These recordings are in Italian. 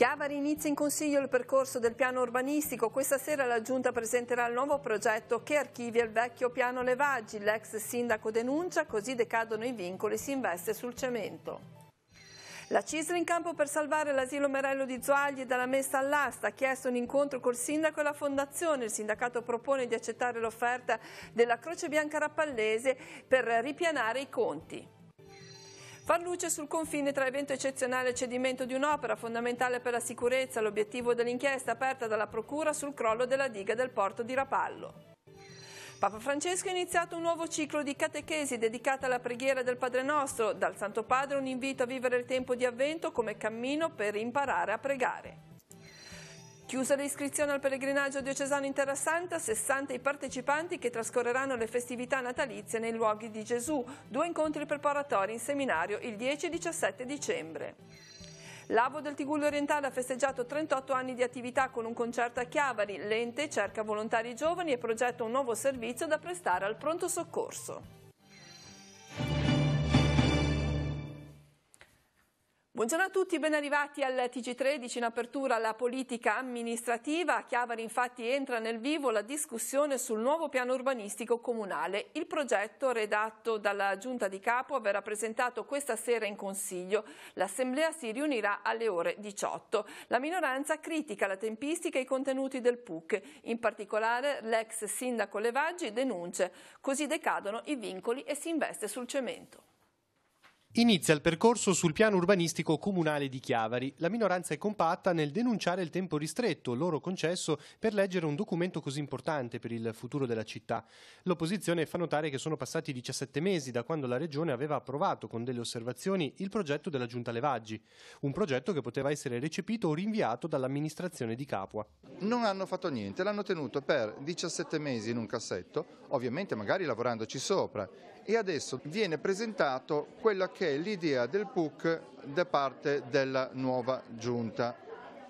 Chiavari inizia in Consiglio il percorso del piano urbanistico. Questa sera la Giunta presenterà il nuovo progetto che archivia il vecchio piano Levaggi. L'ex sindaco denuncia, così decadono i vincoli e si investe sul cemento. La Cisra in campo per salvare l'asilo Merello di Zoagli dalla messa all'asta ha chiesto un incontro col sindaco e la fondazione. Il sindacato propone di accettare l'offerta della Croce Bianca Rappallese per ripianare i conti. Far luce sul confine tra evento eccezionale e cedimento di un'opera fondamentale per la sicurezza, l'obiettivo dell'inchiesta aperta dalla Procura sul crollo della diga del porto di Rapallo. Papa Francesco ha iniziato un nuovo ciclo di catechesi dedicata alla preghiera del Padre Nostro, dal Santo Padre un invito a vivere il tempo di avvento come cammino per imparare a pregare. Chiusa l'iscrizione al pellegrinaggio diocesano in Terra Santa, 60 i partecipanti che trascorreranno le festività natalizie nei luoghi di Gesù, due incontri preparatori in seminario il 10 e 17 dicembre. L'Avo del Tigullo Orientale ha festeggiato 38 anni di attività con un concerto a Chiavari. L'ente cerca volontari giovani e progetta un nuovo servizio da prestare al pronto soccorso. Buongiorno a tutti, ben arrivati al TG13 in apertura alla politica amministrativa. A Chiavari infatti entra nel vivo la discussione sul nuovo piano urbanistico comunale. Il progetto redatto dalla Giunta di Capo verrà presentato questa sera in Consiglio. L'Assemblea si riunirà alle ore 18. La minoranza critica la tempistica e i contenuti del PUC. In particolare l'ex sindaco Levaggi denuncia così decadono i vincoli e si investe sul cemento. Inizia il percorso sul piano urbanistico comunale di Chiavari. La minoranza è compatta nel denunciare il tempo ristretto loro concesso per leggere un documento così importante per il futuro della città. L'opposizione fa notare che sono passati 17 mesi da quando la Regione aveva approvato con delle osservazioni il progetto della Giunta Levaggi, un progetto che poteva essere recepito o rinviato dall'amministrazione di Capua. Non hanno fatto niente, l'hanno tenuto per 17 mesi in un cassetto, ovviamente magari lavorandoci sopra, e adesso viene presentato quella che che è l'idea del PUC da parte della nuova giunta.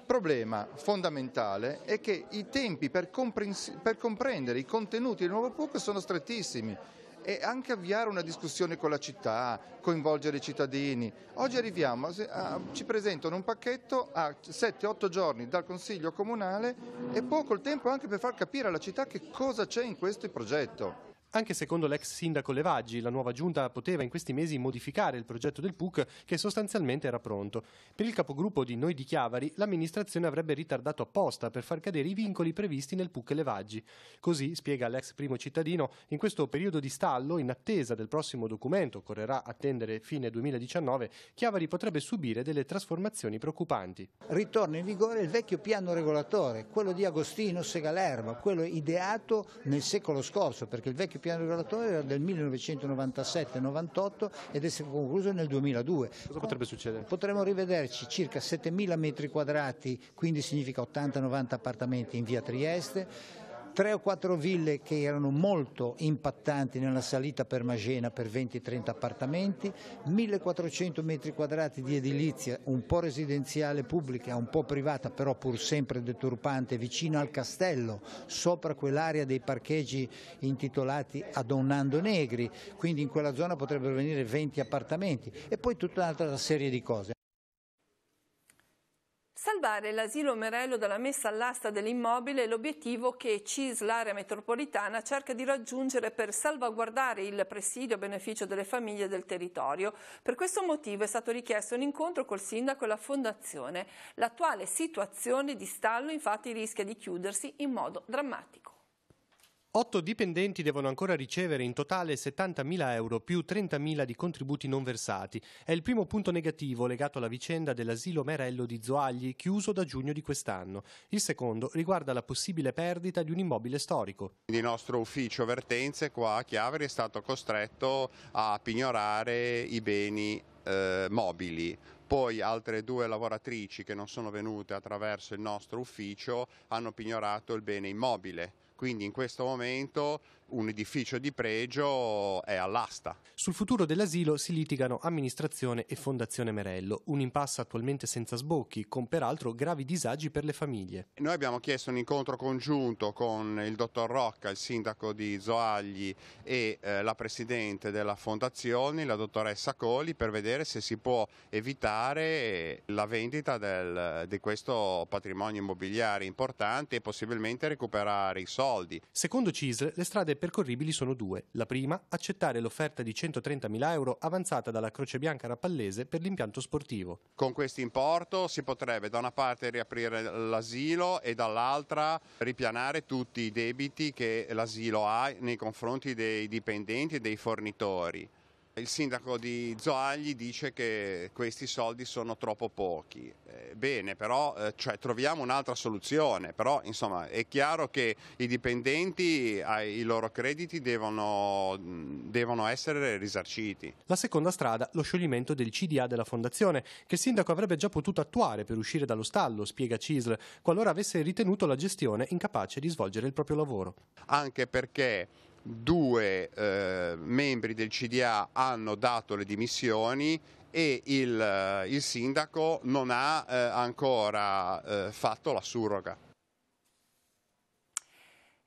Problema fondamentale è che i tempi per, per comprendere i contenuti del nuovo PUC sono strettissimi e anche avviare una discussione con la città, coinvolgere i cittadini. Oggi arriviamo, a, a, ci presentano un pacchetto a 7-8 giorni dal Consiglio Comunale e poco il tempo anche per far capire alla città che cosa c'è in questo progetto. Anche secondo l'ex sindaco Levaggi, la nuova giunta poteva in questi mesi modificare il progetto del PUC che sostanzialmente era pronto. Per il capogruppo di Noi di Chiavari, l'amministrazione avrebbe ritardato apposta per far cadere i vincoli previsti nel PUC Levaggi. Così, spiega l'ex primo cittadino, in questo periodo di stallo, in attesa del prossimo documento, occorrerà attendere fine 2019, Chiavari potrebbe subire delle trasformazioni preoccupanti. Ritorna in vigore il vecchio piano regolatore, quello di Agostino Segalerba, quello ideato nel secolo scorso, perché il vecchio il piano regolatorio era del 1997-98 ed è stato concluso nel 2002. Cosa potrebbe succedere? Potremmo rivederci circa 7.000 metri quadrati, quindi significa 80-90 appartamenti in via Trieste tre o quattro ville che erano molto impattanti nella salita per Magena per 20-30 appartamenti, 1400 metri quadrati di edilizia, un po' residenziale pubblica, un po' privata, però pur sempre deturpante, vicino al castello, sopra quell'area dei parcheggi intitolati a Donnando Negri, quindi in quella zona potrebbero venire 20 appartamenti e poi tutta un'altra serie di cose. Salvare l'asilo Merello dalla messa all'asta dell'immobile è l'obiettivo che CIS, l'area metropolitana, cerca di raggiungere per salvaguardare il presidio a beneficio delle famiglie del territorio. Per questo motivo è stato richiesto un incontro col sindaco e la fondazione. L'attuale situazione di stallo infatti rischia di chiudersi in modo drammatico. Otto dipendenti devono ancora ricevere in totale 70.000 euro più 30.000 di contributi non versati. È il primo punto negativo legato alla vicenda dell'asilo Merello di Zoagli, chiuso da giugno di quest'anno. Il secondo riguarda la possibile perdita di un immobile storico. Il nostro ufficio vertenze qua a Chiaveri è stato costretto a pignorare i beni eh, mobili poi altre due lavoratrici che non sono venute attraverso il nostro ufficio hanno pignorato il bene immobile. Quindi in questo momento un edificio di pregio è all'asta. Sul futuro dell'asilo si litigano amministrazione e Fondazione Merello, un impasse attualmente senza sbocchi, con peraltro gravi disagi per le famiglie. Noi abbiamo chiesto un incontro congiunto con il dottor Rocca, il sindaco di Zoagli e eh, la presidente della fondazione, la dottoressa Coli, per vedere se si può evitare la vendita del, di questo patrimonio immobiliare importante e possibilmente recuperare i soldi. Secondo CISL le strade percorribili sono due. La prima, accettare l'offerta di 130.000 euro avanzata dalla Croce Bianca Rappallese per l'impianto sportivo. Con questo importo si potrebbe da una parte riaprire l'asilo e dall'altra ripianare tutti i debiti che l'asilo ha nei confronti dei dipendenti e dei fornitori. Il sindaco di Zoagli dice che questi soldi sono troppo pochi. Eh, bene, però eh, cioè, troviamo un'altra soluzione, però insomma, è chiaro che i dipendenti i loro crediti devono, devono essere risarciti. La seconda strada, lo scioglimento del CDA della fondazione, che il sindaco avrebbe già potuto attuare per uscire dallo stallo, spiega Cisl, qualora avesse ritenuto la gestione incapace di svolgere il proprio lavoro. Anche perché due eh, membri del CDA hanno dato le dimissioni e il, eh, il sindaco non ha eh, ancora eh, fatto la surroga.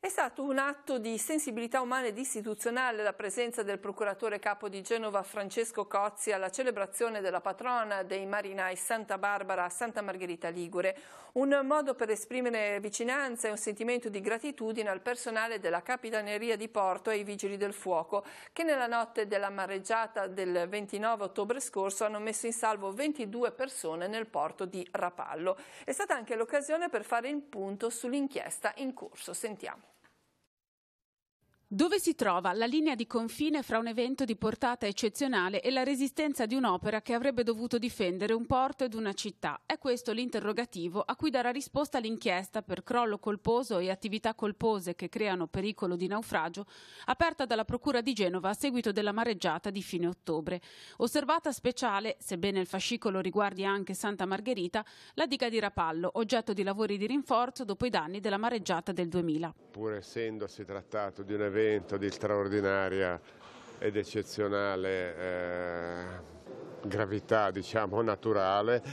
È stato un atto di sensibilità umana ed istituzionale la presenza del procuratore capo di Genova Francesco Cozzi alla celebrazione della patrona dei marinai Santa Barbara a Santa Margherita Ligure, un modo per esprimere vicinanza e un sentimento di gratitudine al personale della Capitaneria di Porto e ai Vigili del Fuoco, che nella notte della mareggiata del 29 ottobre scorso hanno messo in salvo 22 persone nel porto di Rapallo. È stata anche l'occasione per fare il punto sull'inchiesta in corso. Sentiamo. Dove si trova la linea di confine fra un evento di portata eccezionale e la resistenza di un'opera che avrebbe dovuto difendere un porto ed una città? È questo l'interrogativo a cui darà risposta l'inchiesta per crollo colposo e attività colpose che creano pericolo di naufragio, aperta dalla Procura di Genova a seguito della mareggiata di fine ottobre. Osservata speciale, sebbene il fascicolo riguardi anche Santa Margherita, la diga di Rapallo, oggetto di lavori di rinforzo dopo i danni della mareggiata del 2000. Pur essendosi trattato di un evento evento di straordinaria ed eccezionale eh, gravità diciamo naturale,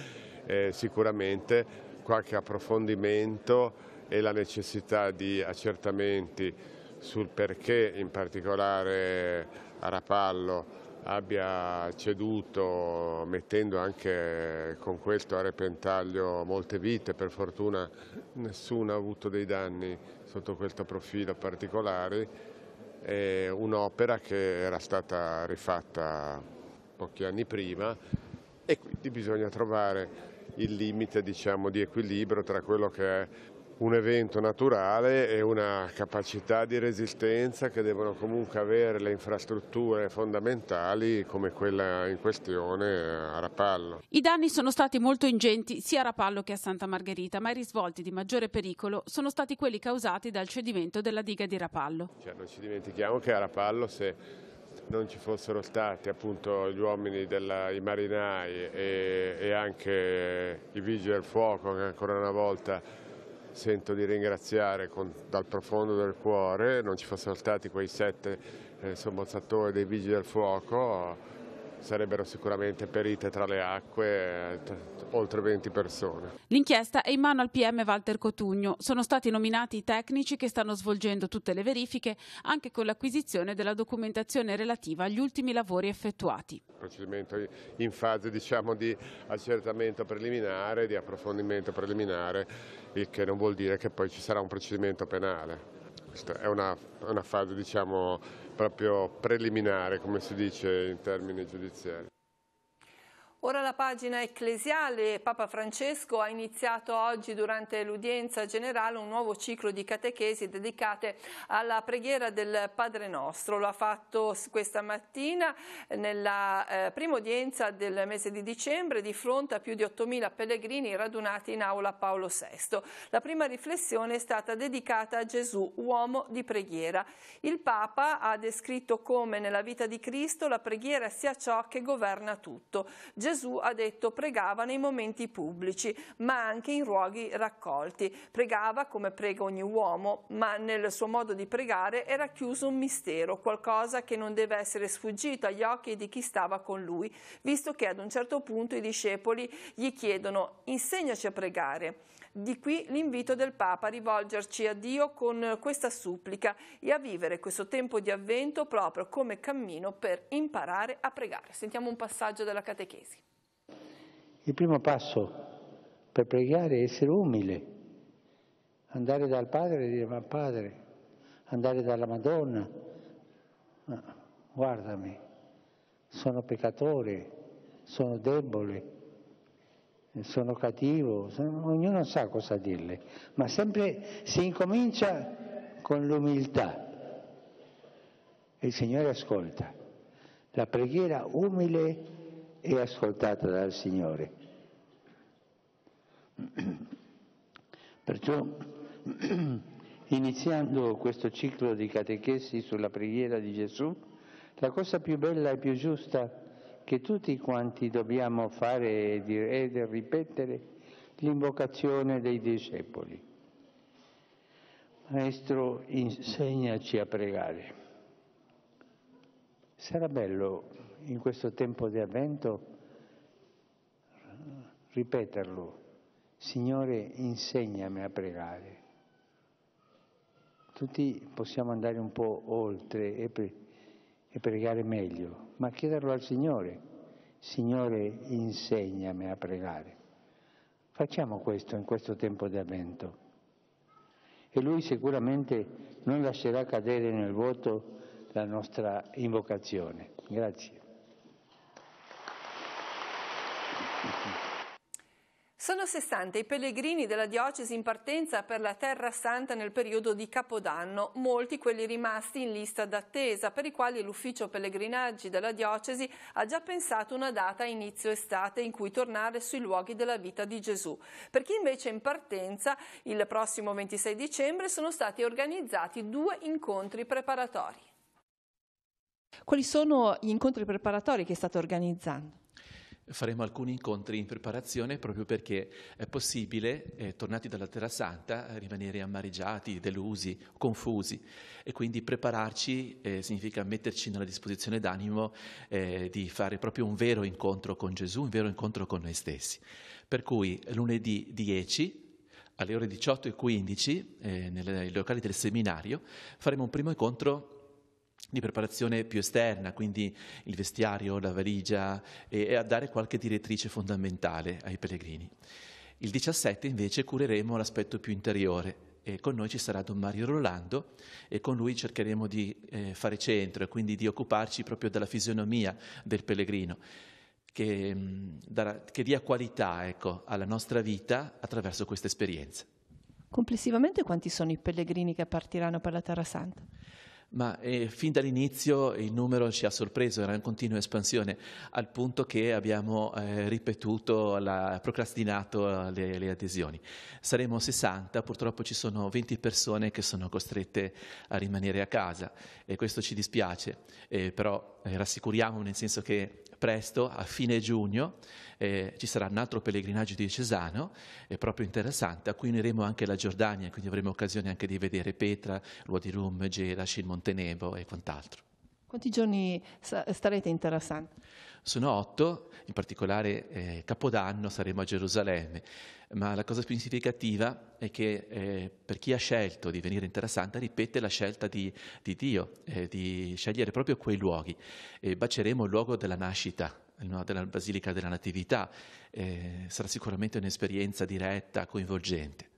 eh, sicuramente qualche approfondimento e la necessità di accertamenti sul perché in particolare Arapallo abbia ceduto mettendo anche con questo a repentaglio molte vite, per fortuna nessuno ha avuto dei danni sotto questo profilo particolare è un'opera che era stata rifatta pochi anni prima e quindi bisogna trovare il limite diciamo, di equilibrio tra quello che è un evento naturale e una capacità di resistenza che devono comunque avere le infrastrutture fondamentali come quella in questione a Rapallo. I danni sono stati molto ingenti sia a Rapallo che a Santa Margherita, ma i risvolti di maggiore pericolo sono stati quelli causati dal cedimento della diga di Rapallo. Cioè, non ci dimentichiamo che a Rapallo se non ci fossero stati appunto, gli uomini, della, i marinai e, e anche i vigili del fuoco che ancora una volta sento di ringraziare con, dal profondo del cuore, non ci fossero stati quei sette eh, sommozzatori dei Vigili del Fuoco, sarebbero sicuramente perite tra le acque oltre 20 persone. L'inchiesta è in mano al PM Walter Cotugno. Sono stati nominati i tecnici che stanno svolgendo tutte le verifiche, anche con l'acquisizione della documentazione relativa agli ultimi lavori effettuati. Il procedimento in fase diciamo, di accertamento preliminare, di approfondimento preliminare il che non vuol dire che poi ci sarà un procedimento penale. Questa è una, una fase diciamo, proprio preliminare, come si dice in termini giudiziari. Ora la pagina ecclesiale. Papa Francesco ha iniziato oggi durante l'udienza generale un nuovo ciclo di catechesi dedicate alla preghiera del Padre Nostro. Lo ha fatto questa mattina nella eh, prima udienza del mese di dicembre di fronte a più di 8.000 pellegrini radunati in aula Paolo VI. La prima riflessione è stata dedicata a Gesù, uomo di preghiera. Il Papa ha descritto come nella vita di Cristo la preghiera sia ciò che governa tutto. Gesù Gesù ha detto pregava nei momenti pubblici, ma anche in luoghi raccolti. Pregava come prega ogni uomo, ma nel suo modo di pregare era chiuso un mistero, qualcosa che non deve essere sfuggito agli occhi di chi stava con lui, visto che ad un certo punto i discepoli gli chiedono insegnaci a pregare. Di qui l'invito del Papa a rivolgerci a Dio con questa supplica e a vivere questo tempo di avvento proprio come cammino per imparare a pregare. Sentiamo un passaggio della catechesi. Il primo passo per pregare è essere umile, andare dal Padre e dire ma Padre, andare dalla Madonna, guardami, sono peccatore, sono debole sono cattivo, ognuno sa cosa dirle, ma sempre si incomincia con l'umiltà il Signore ascolta. La preghiera umile è ascoltata dal Signore. Perciò, iniziando questo ciclo di catechesi sulla preghiera di Gesù, la cosa più bella e più giusta è che tutti quanti dobbiamo fare ed ripetere l'invocazione dei discepoli. Maestro, insegnaci a pregare. Sarà bello in questo tempo di avvento ripeterlo. Signore, insegnami a pregare. Tutti possiamo andare un po' oltre e pregare e pregare meglio, ma chiederlo al Signore. Signore, insegnami a pregare. Facciamo questo in questo tempo di avvento. E Lui sicuramente non lascerà cadere nel vuoto la nostra invocazione. Grazie. Sono 60 i pellegrini della diocesi in partenza per la Terra Santa nel periodo di Capodanno, molti quelli rimasti in lista d'attesa, per i quali l'ufficio pellegrinaggi della diocesi ha già pensato una data a inizio estate in cui tornare sui luoghi della vita di Gesù. Per chi invece è in partenza, il prossimo 26 dicembre sono stati organizzati due incontri preparatori. Quali sono gli incontri preparatori che state organizzando? faremo alcuni incontri in preparazione proprio perché è possibile, eh, tornati dalla Terra Santa, rimanere amareggiati, delusi, confusi e quindi prepararci eh, significa metterci nella disposizione d'animo eh, di fare proprio un vero incontro con Gesù, un vero incontro con noi stessi. Per cui lunedì 10 alle ore 18 e 18.15 eh, nei locali del seminario faremo un primo incontro di preparazione più esterna, quindi il vestiario, la valigia, e, e a dare qualche direttrice fondamentale ai pellegrini. Il 17 invece cureremo l'aspetto più interiore, e con noi ci sarà Don Mario Rolando e con lui cercheremo di eh, fare centro e quindi di occuparci proprio della fisionomia del pellegrino, che, mh, mm, darà, che dia qualità ecco, alla nostra vita attraverso questa esperienza. Complessivamente quanti sono i pellegrini che partiranno per la Terra Santa? ma eh, fin dall'inizio il numero ci ha sorpreso, era in continua espansione, al punto che abbiamo eh, ripetuto, la, procrastinato eh, le, le, adesioni. Saremo 60, purtroppo ci sono 20 persone che sono costrette a rimanere a casa e questo ci dispiace, eh, però eh, rassicuriamo nel senso che presto, a fine giugno, eh, ci sarà un altro pellegrinaggio diocesano, eh, proprio interessante, a cui uniremo anche la Giordania, quindi avremo occasione anche di vedere Petra, Luodi Rum, Gerash, il Montenevo e quant'altro. Quanti giorni starete in Terra Santa? Sono otto, in particolare eh, Capodanno saremo a Gerusalemme ma la cosa più significativa è che eh, per chi ha scelto di venire in Terra Santa ripete la scelta di, di Dio, eh, di scegliere proprio quei luoghi. Eh, baceremo il luogo della nascita, della Basilica della Natività, eh, sarà sicuramente un'esperienza diretta, coinvolgente.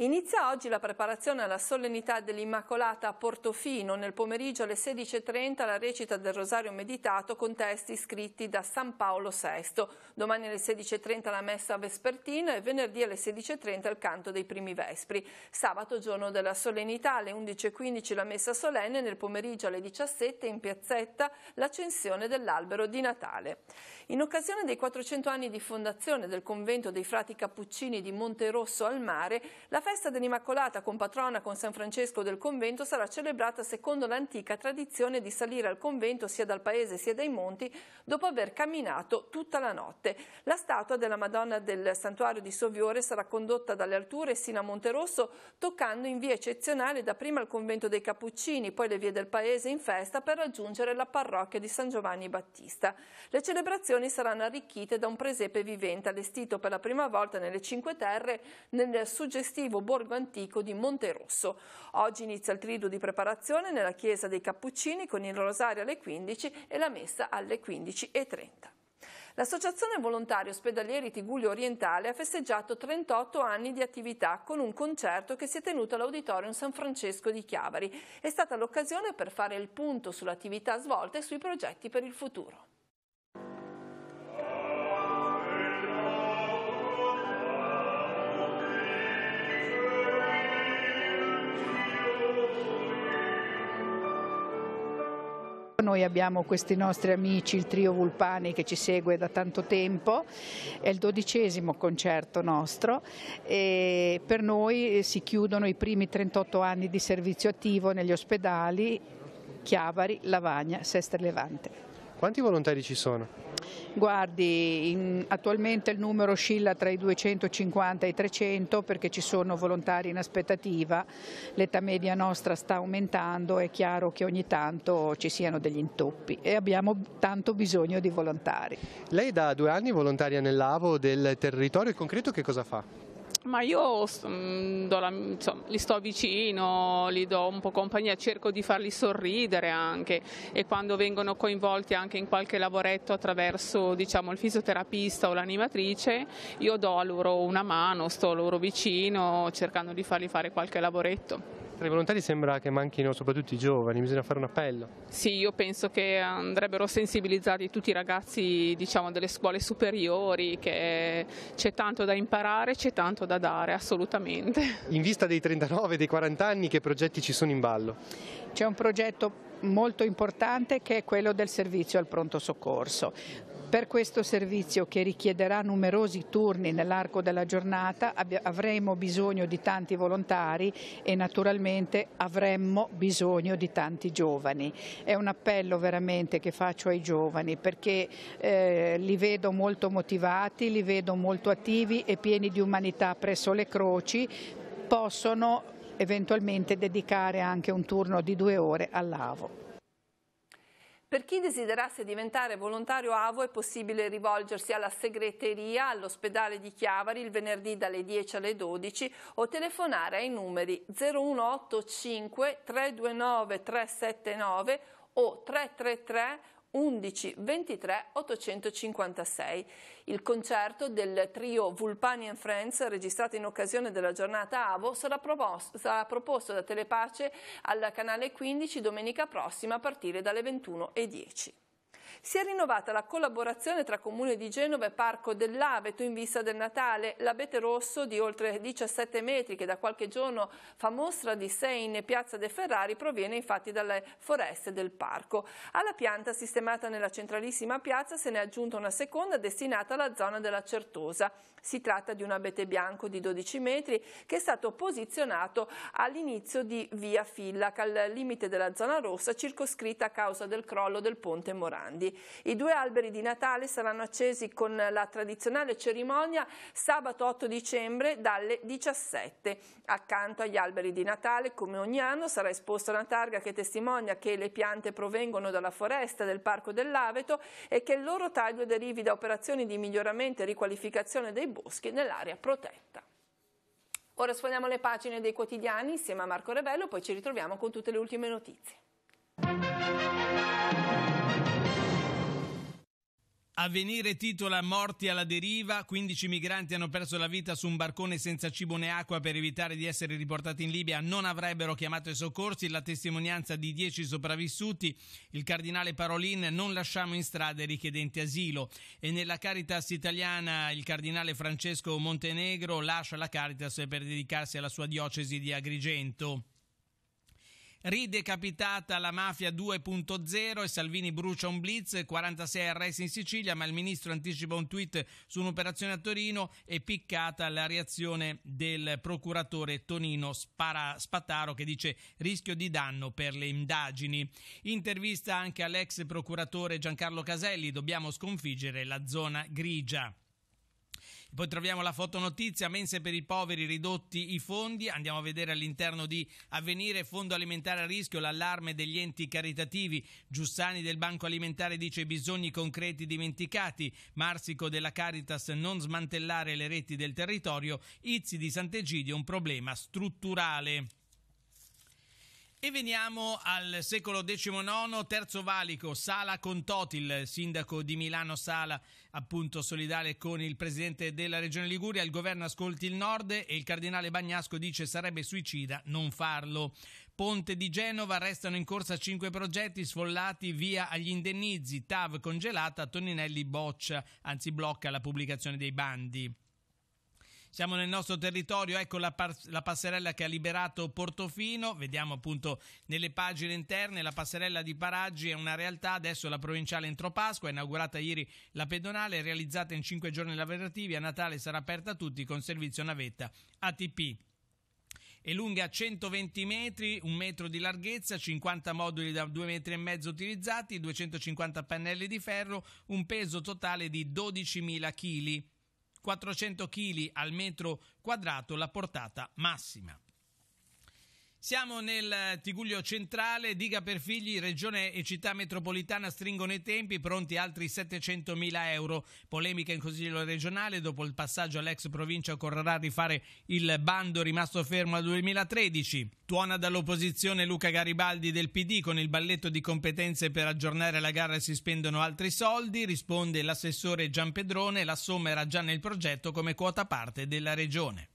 Inizia oggi la preparazione alla solennità dell'Immacolata a Portofino. Nel pomeriggio alle 16.30 la recita del Rosario Meditato con testi scritti da San Paolo VI. Domani alle 16.30 la messa vespertina e venerdì alle 16.30 il canto dei primi vespri. Sabato giorno della solennità alle 11.15 la messa solenne e nel pomeriggio alle 17 in piazzetta l'accensione dell'albero di Natale. In occasione dei 400 anni di fondazione del convento dei frati cappuccini di Monte Rosso al mare, la festa dell'Immacolata con patrona con San Francesco del convento sarà celebrata secondo l'antica tradizione di salire al convento sia dal paese sia dai monti dopo aver camminato tutta la notte. La statua della Madonna del santuario di Soviore sarà condotta dalle alture sino a Monterosso toccando in via eccezionale dapprima il convento dei Cappuccini, poi le vie del paese in festa per raggiungere la parrocchia di San Giovanni Battista. Le celebrazioni saranno arricchite da un presepe vivente allestito per la prima volta nelle Cinque Terre nel suggestivo Vescovo Borgo Antico di Monterosso. Oggi inizia il triduo di preparazione nella chiesa dei Cappuccini con il rosario alle 15 e la messa alle 15.30. L'Associazione Volontari Ospedalieri Tiguglio Orientale ha festeggiato 38 anni di attività con un concerto che si è tenuto all'Auditorium San Francesco di Chiavari. È stata l'occasione per fare il punto sull'attività svolta e sui progetti per il futuro. noi abbiamo questi nostri amici, il trio Vulpani che ci segue da tanto tempo, è il dodicesimo concerto nostro e per noi eh, si chiudono i primi 38 anni di servizio attivo negli ospedali Chiavari, Lavagna, Sestre Levante. Quanti volontari ci sono? Guardi, in, attualmente il numero oscilla tra i 250 e i 300 perché ci sono volontari in aspettativa, l'età media nostra sta aumentando, è chiaro che ogni tanto ci siano degli intoppi e abbiamo tanto bisogno di volontari. Lei da due anni volontaria nell'AVO del territorio, in concreto che cosa fa? ma io mm, la, insomma, li sto vicino, li do un po' compagnia, cerco di farli sorridere anche e quando vengono coinvolti anche in qualche lavoretto attraverso diciamo, il fisioterapista o l'animatrice, io do a loro una mano, sto loro vicino cercando di fargli fare qualche lavoretto. Tra i volontari sembra che manchino soprattutto i giovani, bisogna fare un appello. Sì, io penso che andrebbero sensibilizzati tutti i ragazzi diciamo, delle scuole superiori, che c'è tanto da imparare, c'è tanto da dare, assolutamente. In vista dei 39, dei 40 anni, che progetti ci sono in ballo? C'è un progetto molto importante che è quello del servizio al pronto soccorso. Per questo servizio, che richiederà numerosi turni nell'arco della giornata, avremo bisogno di tanti volontari e naturalmente avremmo bisogno di tanti giovani. È un appello veramente che faccio ai giovani perché eh, li vedo molto motivati, li vedo molto attivi e pieni di umanità presso le croci, possono eventualmente dedicare anche un turno di due ore all'avo. Per chi desiderasse diventare volontario AVO è possibile rivolgersi alla segreteria all'ospedale di Chiavari il venerdì dalle 10 alle 12 o telefonare ai numeri 0185 329 379 o 333 11 23 856. Il concerto del trio Vulpani and Friends, registrato in occasione della giornata AVO, sarà proposto, sarà proposto da Telepace al canale 15 domenica prossima a partire dalle 21.10. Si è rinnovata la collaborazione tra Comune di Genova e Parco dell'Aveto in vista del Natale. L'abete rosso di oltre 17 metri, che da qualche giorno fa mostra di sé in Piazza De Ferrari, proviene infatti dalle foreste del parco. Alla pianta sistemata nella centralissima piazza se ne è aggiunta una seconda destinata alla zona della Certosa. Si tratta di un abete bianco di 12 metri che è stato posizionato all'inizio di via Fillac, al limite della zona rossa, circoscritta a causa del crollo del ponte Morandi grandi. I due alberi di Natale saranno accesi con la tradizionale cerimonia sabato 8 dicembre dalle 17. Accanto agli alberi di Natale, come ogni anno, sarà esposta una targa che testimonia che le piante provengono dalla foresta del Parco dell'Aveto e che il loro taglio derivi da operazioni di miglioramento e riqualificazione dei boschi nell'area protetta. Ora sfogliamo le pagine dei quotidiani insieme a Marco Rebello, poi ci ritroviamo con tutte le ultime notizie. Avvenire titola Morti alla deriva, 15 migranti hanno perso la vita su un barcone senza cibo né acqua per evitare di essere riportati in Libia, non avrebbero chiamato i soccorsi, la testimonianza di 10 sopravvissuti, il cardinale Parolin non lasciamo in strada i richiedenti asilo e nella Caritas italiana il cardinale Francesco Montenegro lascia la Caritas per dedicarsi alla sua diocesi di Agrigento. Ridecapitata la mafia 2.0 e Salvini brucia un blitz, 46 arresti in Sicilia, ma il ministro anticipa un tweet su un'operazione a Torino e piccata la reazione del procuratore Tonino Spara- Spataro che dice rischio di danno per le indagini. Intervista anche all'ex procuratore Giancarlo Caselli, dobbiamo sconfiggere la zona grigia. Poi troviamo la fotonotizia, mense per i poveri ridotti i fondi, andiamo a vedere all'interno di Avvenire, fondo alimentare a rischio, l'allarme degli enti caritativi, Giussani del Banco Alimentare dice i bisogni concreti dimenticati, Marsico della Caritas non smantellare le reti del territorio, Izzi di Sant'Egidio un problema strutturale. E veniamo al secolo XIX, terzo valico, Sala Contotil, sindaco di Milano Sala, appunto solidale con il presidente della regione Liguria, il governo ascolti il nord e il cardinale Bagnasco dice sarebbe suicida non farlo. Ponte di Genova, restano in corsa cinque progetti sfollati via agli indennizi, TAV congelata, Toninelli boccia, anzi blocca la pubblicazione dei bandi. Siamo nel nostro territorio, ecco la, par- la passerella che ha liberato Portofino, vediamo appunto nelle pagine interne, la passerella di Paraggi è una realtà, adesso la provinciale entro Pasqua, è inaugurata ieri la pedonale, è realizzata in 5 giorni lavorativi, a Natale sarà aperta a tutti con servizio navetta ATP è lunga 120 metri, un metro di larghezza, 50 moduli da 2,5 metri e mezzo utilizzati, 250 pannelli di ferro, un peso totale di 12.000 kg. 400 kg al metro quadrato la portata massima. Siamo nel Tiguglio centrale, diga per figli, regione e città metropolitana stringono i tempi, pronti altri 700 mila euro. Polemica in consiglio regionale, dopo il passaggio all'ex provincia occorrerà rifare il bando rimasto fermo al 2013. Tuona dall'opposizione Luca Garibaldi del PD con il balletto di competenze per aggiornare la gara si spendono altri soldi, risponde l'assessore Gianpedrone, la somma era già nel progetto come quota parte della regione.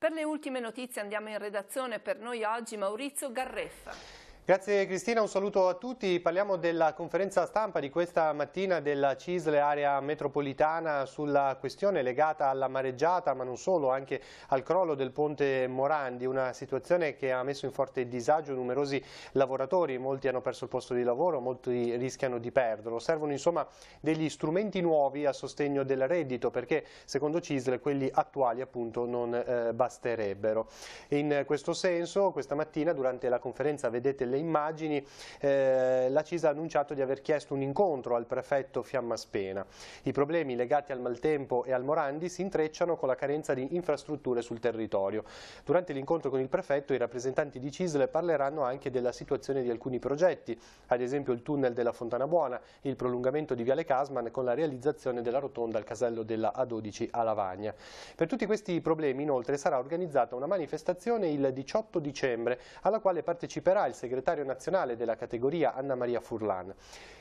Per le ultime notizie andiamo in redazione per noi oggi Maurizio Garreffa. Grazie Cristina, un saluto a tutti. Parliamo della conferenza stampa di questa mattina della Cisle area metropolitana sulla questione legata alla mareggiata, ma non solo, anche al crollo del ponte Morandi, una situazione che ha messo in forte disagio numerosi lavoratori, molti hanno perso il posto di lavoro, molti rischiano di perderlo. Servono insomma degli strumenti nuovi a sostegno del reddito perché secondo Cisle quelli attuali appunto non eh, basterebbero. In questo senso questa mattina durante la conferenza vedete le immagini, eh, la CISA ha annunciato di aver chiesto un incontro al prefetto Fiammaspena. I problemi legati al maltempo e al Morandi si intrecciano con la carenza di infrastrutture sul territorio. Durante l'incontro con il prefetto i rappresentanti di CISL parleranno anche della situazione di alcuni progetti, ad esempio il tunnel della Fontana Buona, il prolungamento di Viale Casman con la realizzazione della rotonda al casello della A12 a Lavagna. Per tutti questi problemi inoltre sarà organizzata una manifestazione il 18 dicembre alla quale parteciperà il segretario segretario nazionale della categoria Anna Maria Furlan.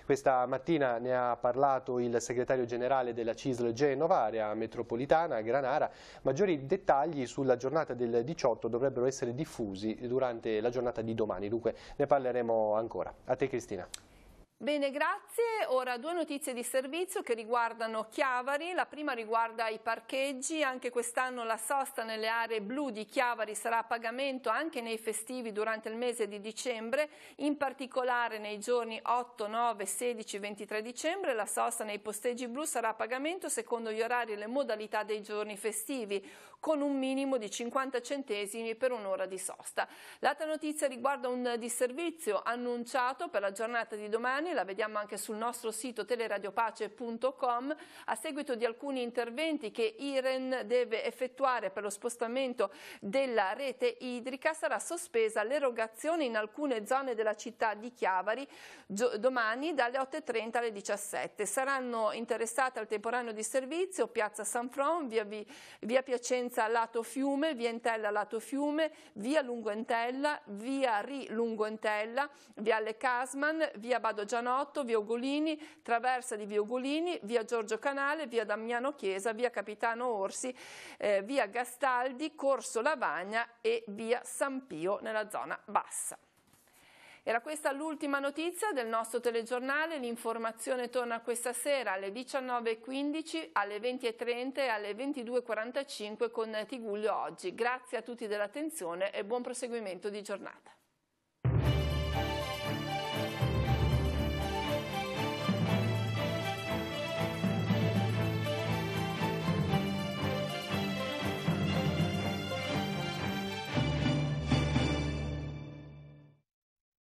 Questa mattina ne ha parlato il segretario generale della CISL Genova, area metropolitana, Granara. Maggiori dettagli sulla giornata del 18 dovrebbero essere diffusi durante la giornata di domani, dunque ne parleremo ancora. A te Cristina. Bene, grazie. Ora due notizie di servizio che riguardano Chiavari. La prima riguarda i parcheggi. Anche quest'anno la sosta nelle aree blu di Chiavari sarà a pagamento anche nei festivi durante il mese di dicembre, in particolare nei giorni 8, 9, 16, 23 dicembre. La sosta nei posteggi blu sarà a pagamento secondo gli orari e le modalità dei giorni festivi, con un minimo di 50 centesimi per un'ora di sosta. L'altra notizia riguarda un disservizio annunciato per la giornata di domani domani, la vediamo anche sul nostro sito teleradiopace.com, a seguito di alcuni interventi che IREN deve effettuare per lo spostamento della rete idrica, sarà sospesa l'erogazione in alcune zone della città di Chiavari domani dalle 8.30 alle 17. Saranno interessate al temporaneo di servizio Piazza San Fron, via, via Piacenza lato Fiume, via Entella lato Fiume, via Lungo Entella, via Ri Lungo Entella, via Le Casman, via Badogiano Gianotto, via Ugolini, traversa di via Ugolini, via Giorgio Canale, via Damiano Chiesa, via Capitano Orsi, eh, via Gastaldi, Corso Lavagna e via San Pio nella zona bassa. Era questa l'ultima notizia del nostro telegiornale, l'informazione torna questa sera alle 19.15, alle 20.30 e alle 22.45 con Tiguglio Oggi. Grazie a tutti dell'attenzione e buon proseguimento di giornata.